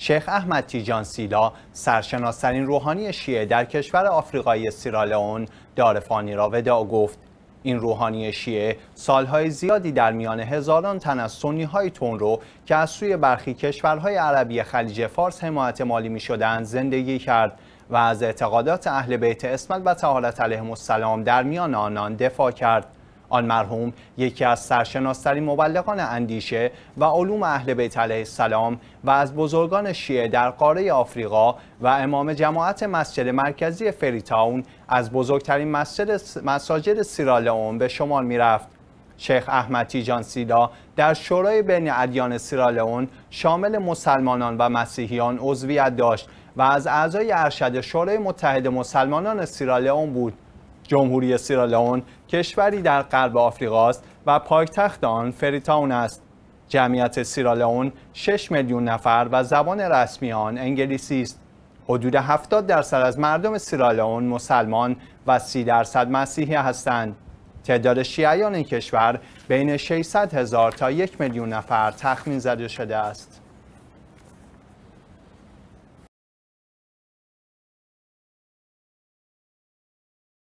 شیخ احمد تیجان سیلا سرشناسترین روحانی شیعه در کشور آفریقایی سیرالئون دارفانی را وداع گفت این روحانی شیعه سالهای زیادی در میان هزاران تن از سنیهای تون رو که از سوی برخی کشورهای عربی خلیج فارس حمایت مالی می شدند زندگی کرد و از اعتقادات اهل بیت اسمت و تهارت علیه السلام در میان آنان دفاع کرد آن مرحوم یکی از سرشناسترین مبلغان اندیشه و علوم اهل بیت علیه السلام و از بزرگان شیعه در قاره آفریقا و امام جماعت مسجد مرکزی فریتاون از بزرگترین مسجد مساجد سیرالئون به شمار میرفت شیخ احمد جان سیدا در شورای بین ادیان سیرالئون شامل مسلمانان و مسیحیان عضویت داشت و از اعضای ارشد شورای متحد مسلمانان سیرالئون بود جمهوری سیرالئون کشوری در غرب آفریقاست و پایتخت آن فریتاون است. جمعیت سیرالئون 6 میلیون نفر و زبان رسمی آن انگلیسی است. حدود 70 درصد از مردم سیرالئون مسلمان و 30 درصد مسیحی هستند. تعداد شیعیان این کشور بین 600 هزار تا 1 میلیون نفر تخمین زده شده است.